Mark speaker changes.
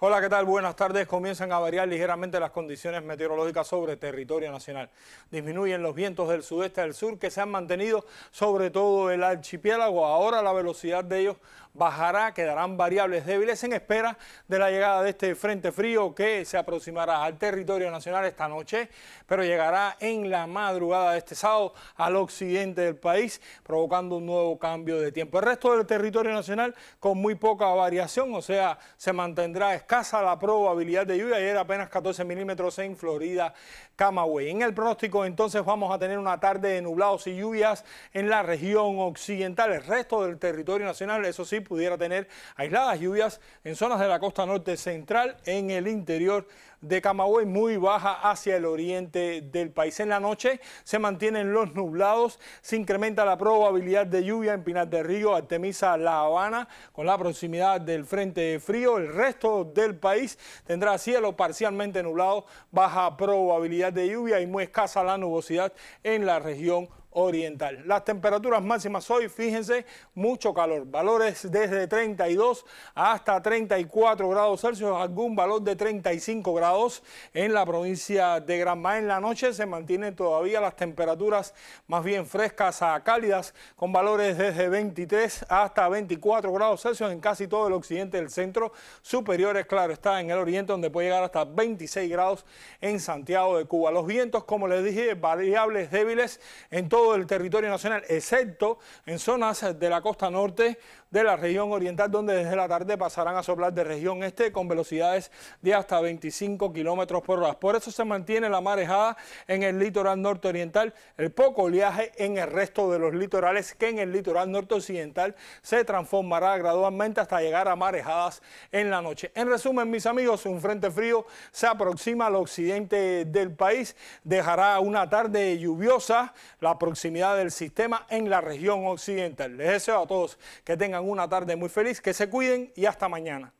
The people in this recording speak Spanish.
Speaker 1: Hola, ¿qué tal? Buenas tardes. Comienzan a variar ligeramente las condiciones meteorológicas sobre territorio nacional. Disminuyen los vientos del sudeste al sur que se han mantenido sobre todo el archipiélago. Ahora la velocidad de ellos bajará, quedarán variables débiles en espera de la llegada de este frente frío que se aproximará al territorio nacional esta noche, pero llegará en la madrugada de este sábado al occidente del país, provocando un nuevo cambio de tiempo. El resto del territorio nacional con muy poca variación, o sea, se mantendrá ...casa la probabilidad de lluvia. Ayer apenas 14 milímetros en Florida, Camagüey. En el pronóstico entonces vamos a tener una tarde de nublados y lluvias en la región occidental. El resto del territorio nacional, eso sí, pudiera tener aisladas lluvias en zonas de la costa norte central, en el interior de Camagüey, muy baja hacia el oriente del país. En la noche se mantienen los nublados, se incrementa la probabilidad de lluvia en Pinar del Río, Artemisa, La Habana, con la proximidad del frente frío. El resto del país. Tendrá cielo parcialmente nublado, baja probabilidad de lluvia y muy escasa la nubosidad en la región oriental. Las temperaturas máximas hoy, fíjense, mucho calor. Valores desde 32 hasta 34 grados Celsius, algún valor de 35 grados en la provincia de Granma. En la noche se mantienen todavía las temperaturas más bien frescas a cálidas, con valores desde 23 hasta 24 grados Celsius en casi todo el occidente del centro. Superiores, claro, está en el oriente, donde puede llegar hasta 26 grados en Santiago de Cuba. Los vientos, como les dije, variables débiles en todo del territorio nacional, excepto en zonas de la costa norte de la región oriental, donde desde la tarde pasarán a soplar de región este con velocidades de hasta 25 kilómetros por hora. Por eso se mantiene la marejada en el litoral norte oriental, el poco oleaje en el resto de los litorales, que en el litoral norte occidental se transformará gradualmente hasta llegar a marejadas en la noche. En resumen, mis amigos, un frente frío se aproxima al occidente del país, dejará una tarde lluviosa la próxima proximidad del sistema en la región occidental. Les deseo a todos que tengan una tarde muy feliz, que se cuiden y hasta mañana.